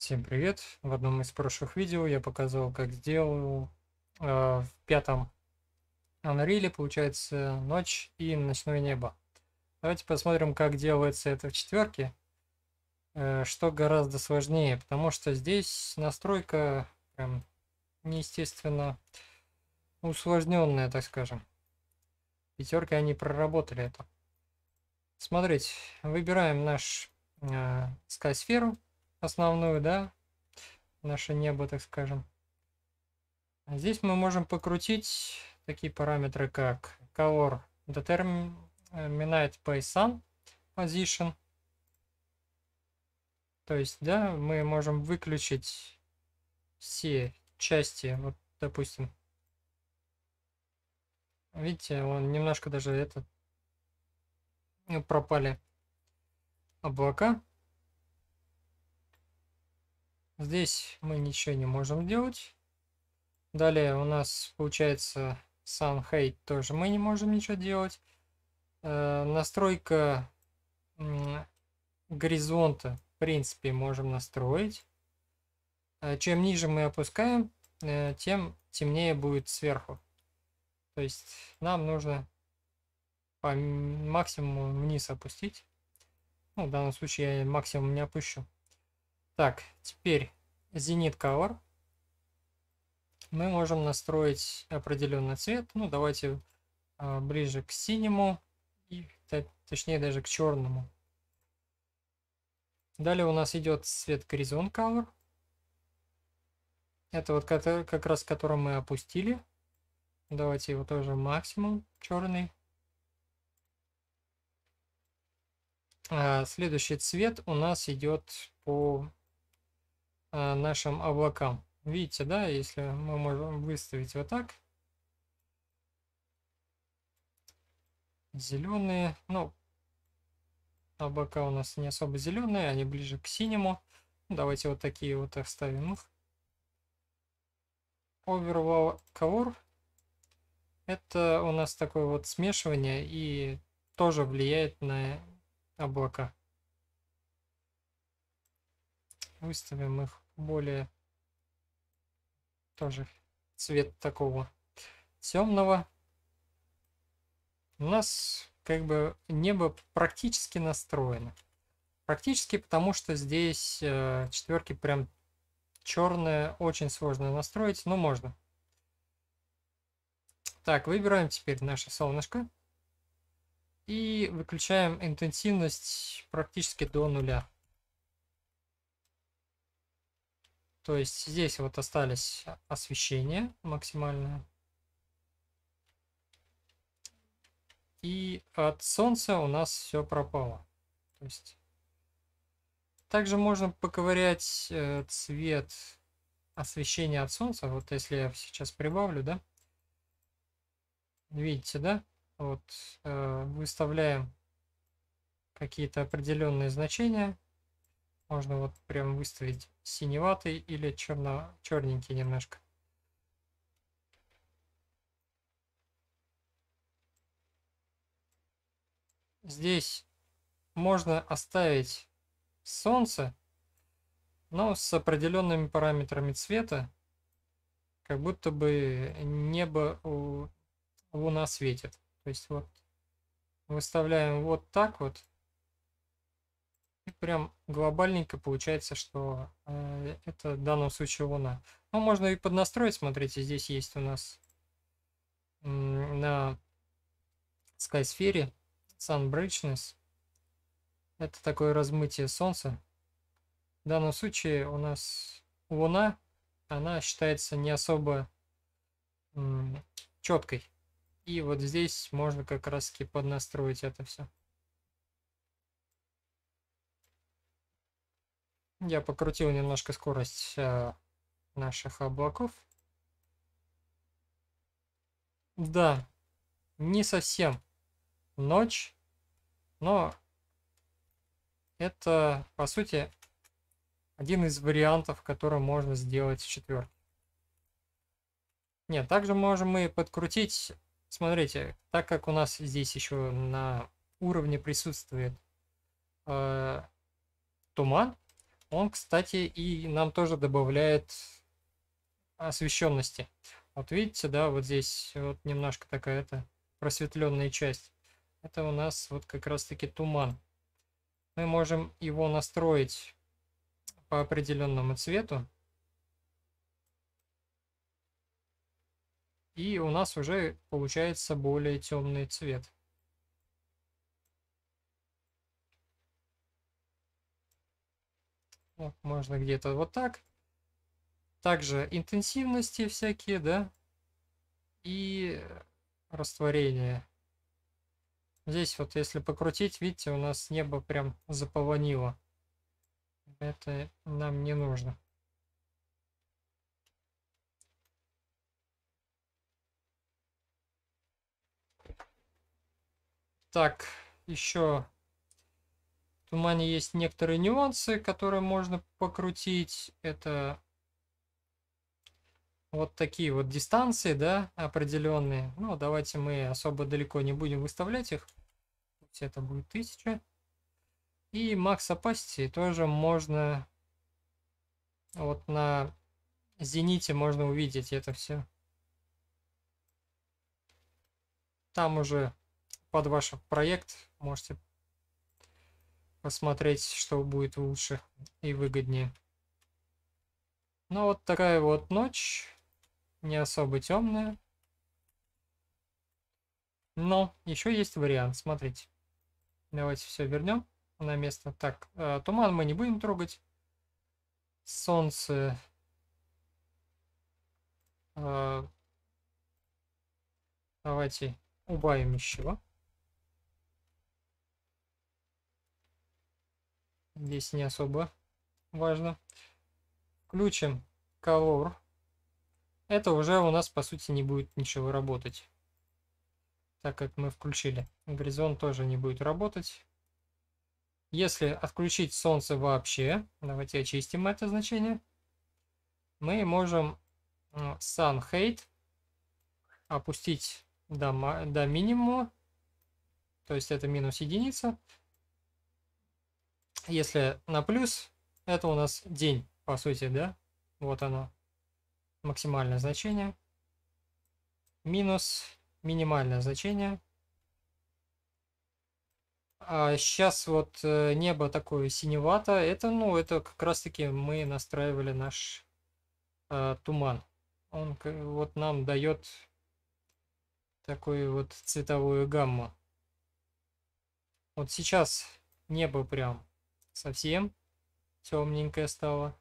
Всем привет! В одном из прошлых видео я показывал, как сделал э, в пятом Unreal, получается, ночь и ночное небо. Давайте посмотрим, как делается это в четверке, э, что гораздо сложнее, потому что здесь настройка прям неестественно усложненная, так скажем. Пятерки они проработали это. Смотрите, выбираем наш э, скай-сферу основную, да, наше небо, так скажем. А здесь мы можем покрутить такие параметры, как color determinate э, by sun position. То есть, да, мы можем выключить все части, вот, допустим. Видите, он немножко даже это ну, пропали облака. Здесь мы ничего не можем делать. Далее у нас получается Sun Hate тоже мы не можем ничего делать. Э, настройка э, горизонта, в принципе, можем настроить. Э, чем ниже мы опускаем, э, тем темнее будет сверху. То есть нам нужно по максимуму вниз опустить. Ну, в данном случае я максимум не опущу. Так, теперь Zenit Color. Мы можем настроить определенный цвет. Ну, давайте э, ближе к синему, и, точнее даже к черному. Далее у нас идет цвет Horizon Color. Это вот как раз который мы опустили. Давайте его тоже максимум черный. А следующий цвет у нас идет по Э, нашим облакам. Видите, да, если мы можем выставить вот так. Зеленые, ну, облака у нас не особо зеленые, они ближе к синему. Давайте вот такие вот оставим их. Overwall Color. Это у нас такое вот смешивание и тоже влияет на облака. Выставим их более тоже цвет такого темного. У нас как бы небо практически настроено. Практически потому, что здесь э, четверки прям черное, очень сложно настроить, но можно. Так, выбираем теперь наше солнышко. И выключаем интенсивность практически до нуля. То есть здесь вот остались освещение максимальное. И от солнца у нас все пропало. То есть также можно поковырять э, цвет освещения от солнца. Вот если я сейчас прибавлю, да? Видите, да? Вот э, выставляем какие-то определенные значения. Можно вот прям выставить синеватый или черно черненький немножко. Здесь можно оставить солнце, но с определенными параметрами цвета, как будто бы небо у луна светит. То есть вот выставляем вот так вот прям глобальненько получается, что э, это в данном случае Луна. Ну, можно и поднастроить, смотрите, здесь есть у нас на Скайсфере Sunbridgeness. Это такое размытие Солнца. В данном случае у нас Луна, она считается не особо четкой. И вот здесь можно как раз таки поднастроить это все. Я покрутил немножко скорость э, наших облаков. Да, не совсем ночь, но это, по сути, один из вариантов, который можно сделать в четверке. Нет, также можем мы подкрутить, смотрите, так как у нас здесь еще на уровне присутствует э, туман, он, кстати, и нам тоже добавляет освещенности. Вот видите, да, вот здесь вот немножко такая это просветленная часть. Это у нас вот как раз-таки туман. Мы можем его настроить по определенному цвету. И у нас уже получается более темный цвет. можно где-то вот так. Также интенсивности всякие, да. И растворение. Здесь вот если покрутить, видите, у нас небо прям заполонило. Это нам не нужно. Так, еще тумане есть некоторые нюансы, которые можно покрутить. Это вот такие вот дистанции, да, определенные. Ну, давайте мы особо далеко не будем выставлять их. Это будет 1000. И макс опасти тоже можно вот на зените можно увидеть это все. Там уже под ваш проект можете посмотреть, что будет лучше и выгоднее. Ну вот такая вот ночь, не особо темная. Но еще есть вариант, смотрите. Давайте все вернем на место. Так, э, туман мы не будем трогать. Солнце. Э, давайте убавим еще. Здесь не особо важно. Включим color. Это уже у нас, по сути, не будет ничего работать. Так как мы включили. Горизонт тоже не будет работать. Если отключить солнце вообще, давайте очистим это значение, мы можем sun hate опустить до, до минимума, то есть это минус единица, если на плюс, это у нас день, по сути, да? Вот оно, максимальное значение. Минус минимальное значение. А сейчас вот э, небо такое синевато. Это, ну, это как раз-таки мы настраивали наш э, туман. Он вот нам дает такую вот цветовую гамму. Вот сейчас небо прям совсем темненькое стало.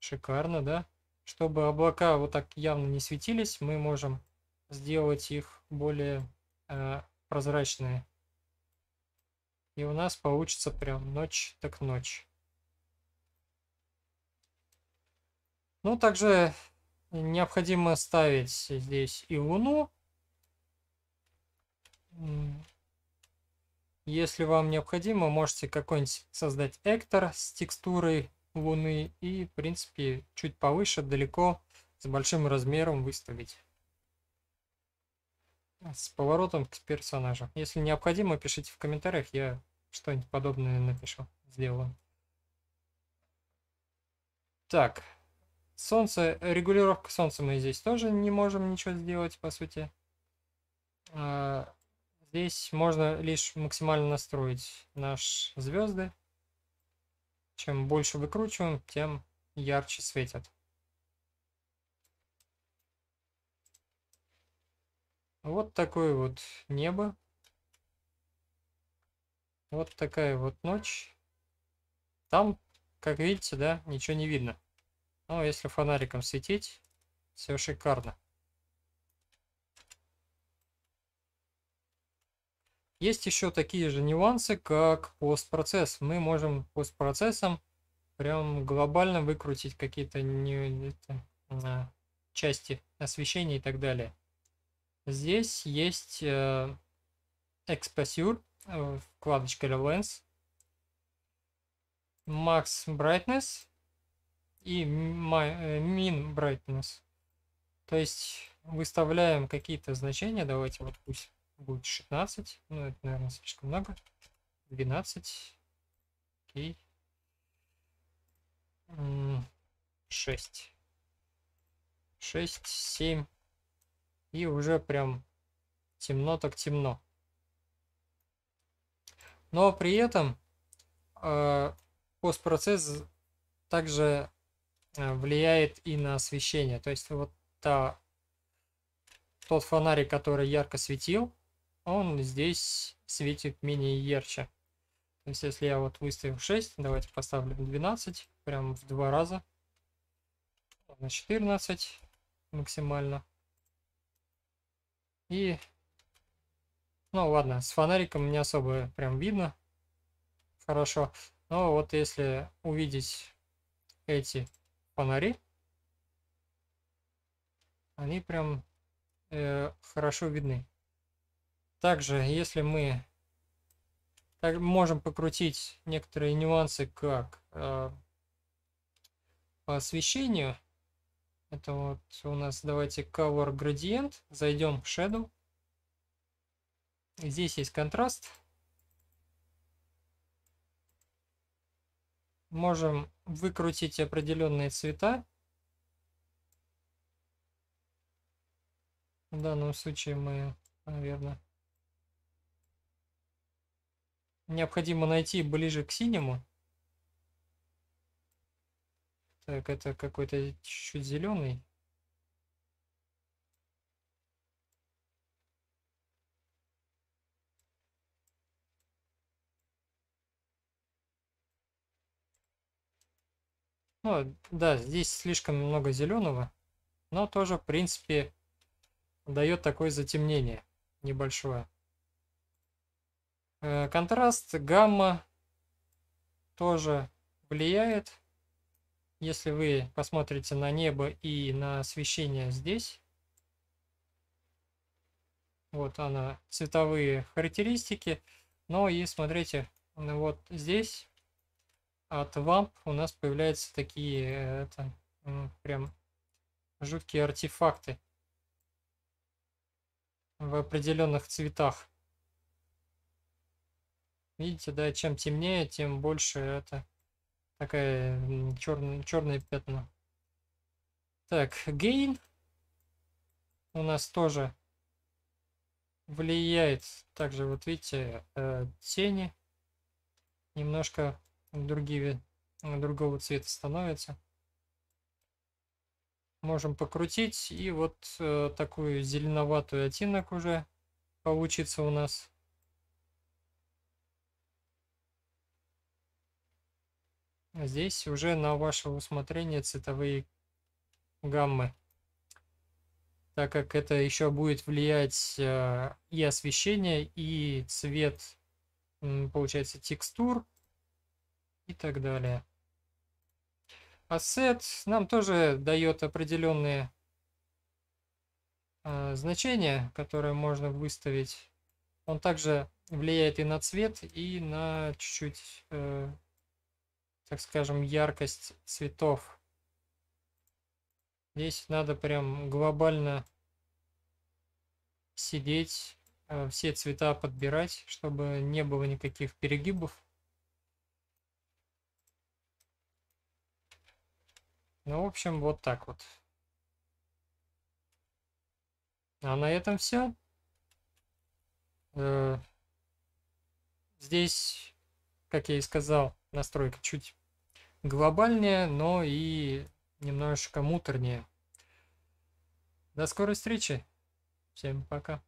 Шикарно, да? Чтобы облака вот так явно не светились, мы можем сделать их более э, прозрачные. И у нас получится прям ночь так ночь. Ну, также необходимо ставить здесь и луну. Если вам необходимо, можете какой-нибудь создать эктор с текстурой Луны и, в принципе, чуть повыше, далеко, с большим размером выставить. С поворотом к персонажу. Если необходимо, пишите в комментариях, я что-нибудь подобное напишу, сделаю. Так, солнце, регулировка солнца мы здесь тоже не можем ничего сделать, по сути. А, Здесь можно лишь максимально настроить наши звезды. Чем больше выкручиваем, тем ярче светят. Вот такое вот небо. Вот такая вот ночь. Там, как видите, да, ничего не видно. Но если фонариком светить, все шикарно. Есть еще такие же нюансы, как постпроцесс. Мы можем постпроцессом прям глобально выкрутить какие-то а, части освещения и так далее. Здесь есть э, Exposure, э, вкладочка Lens, Max Brightness и my, Min Brightness. То есть выставляем какие-то значения, давайте вот пусть будет 16. Ну, это, наверное, слишком много. 12. Окей. 6. 6, 7. И уже прям темно так темно. Но при этом э, постпроцесс также э, влияет и на освещение. То есть вот та, тот фонарик, который ярко светил, а он здесь светит менее ярче. То есть если я вот выставил 6, давайте поставлю 12, прям в два раза. На 14 максимально. И... Ну ладно, с фонариком не особо прям видно. Хорошо. Но вот если увидеть эти фонари, они прям э, хорошо видны. Также, если мы так, можем покрутить некоторые нюансы, как э, по освещению. Это вот у нас, давайте, cover Gradient. Зайдем в Shadow. Здесь есть контраст. Можем выкрутить определенные цвета. В данном случае мы, наверное, необходимо найти ближе к синему. Так, это какой-то чуть-чуть зеленый. Ну, да, здесь слишком много зеленого, но тоже, в принципе, дает такое затемнение небольшое. Э, контраст, гамма тоже влияет. Если вы посмотрите на небо и на освещение здесь, вот она, цветовые характеристики. Но и смотрите, вот здесь от вамп у нас появляются такие э, это, прям жуткие артефакты в определенных цветах. Видите, да, чем темнее, тем больше это такая черная, черные пятна. Так, гейн у нас тоже влияет. Также вот видите, э, тени немножко другие, другого цвета становятся. Можем покрутить и вот э, такую зеленоватую оттенок уже получится у нас. А здесь уже на ваше усмотрение цветовые гаммы. Так как это еще будет влиять э, и освещение, и цвет, получается, текстур и так далее. Ассет нам тоже дает определенные э, значения, которые можно выставить. Он также влияет и на цвет, и на чуть-чуть э, так скажем, яркость цветов. Здесь надо прям глобально сидеть, э, все цвета подбирать, чтобы не было никаких перегибов. Ну, в общем, вот так вот. А на этом все. Э, здесь, как я и сказал, настройка чуть глобальнее, но и немножечко муторнее. До скорой встречи. Всем пока.